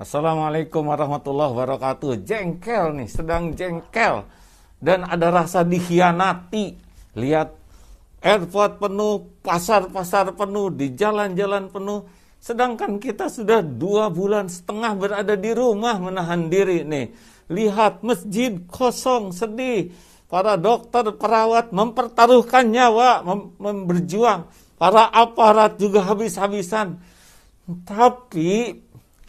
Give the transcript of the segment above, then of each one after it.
Assalamualaikum warahmatullahi wabarakatuh. Jengkel nih, sedang jengkel dan ada rasa dikhianati. Lihat airport penuh, pasar-pasar penuh, di jalan-jalan penuh. Sedangkan kita sudah dua bulan setengah berada di rumah menahan diri nih. Lihat masjid kosong, sedih. Para dokter, perawat mempertaruhkan nyawa, mem berjuang. Para aparat juga habis-habisan. Tapi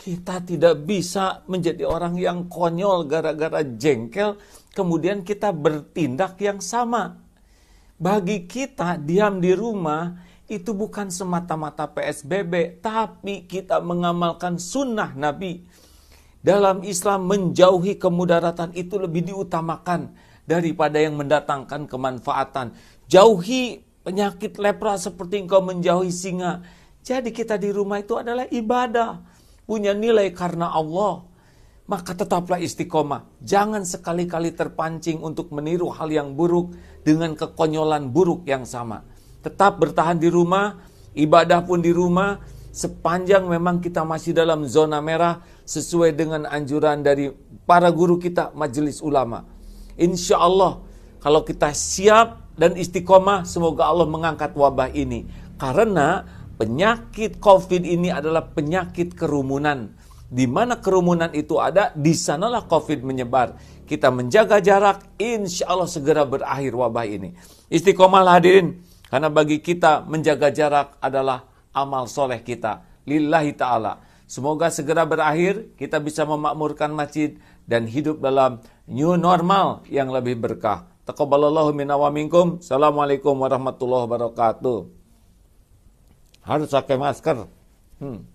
kita tidak bisa menjadi orang yang konyol gara-gara jengkel, kemudian kita bertindak yang sama. Bagi kita, diam di rumah itu bukan semata-mata PSBB, tapi kita mengamalkan sunnah Nabi. Dalam Islam, menjauhi kemudaratan itu lebih diutamakan daripada yang mendatangkan kemanfaatan. Jauhi penyakit lepra seperti engkau menjauhi singa. Jadi kita di rumah itu adalah ibadah punya nilai karena Allah, maka tetaplah istiqomah. Jangan sekali-kali terpancing untuk meniru hal yang buruk dengan kekonyolan buruk yang sama. Tetap bertahan di rumah, ibadah pun di rumah, sepanjang memang kita masih dalam zona merah sesuai dengan anjuran dari para guru kita majelis ulama. Insya Allah kalau kita siap dan istiqomah semoga Allah mengangkat wabah ini. Karena Penyakit COVID ini adalah penyakit kerumunan. Di mana kerumunan itu ada, di sanalah COVID menyebar. Kita menjaga jarak, insya Allah segera berakhir wabah ini. Istiqomah hadirin, karena bagi kita menjaga jarak adalah amal soleh kita. Lillahi ta'ala. Semoga segera berakhir, kita bisa memakmurkan masjid dan hidup dalam new normal yang lebih berkah. Taqabbalallahu minna wa minkum. Assalamualaikum warahmatullahi wabarakatuh. 春酒けますから。うん。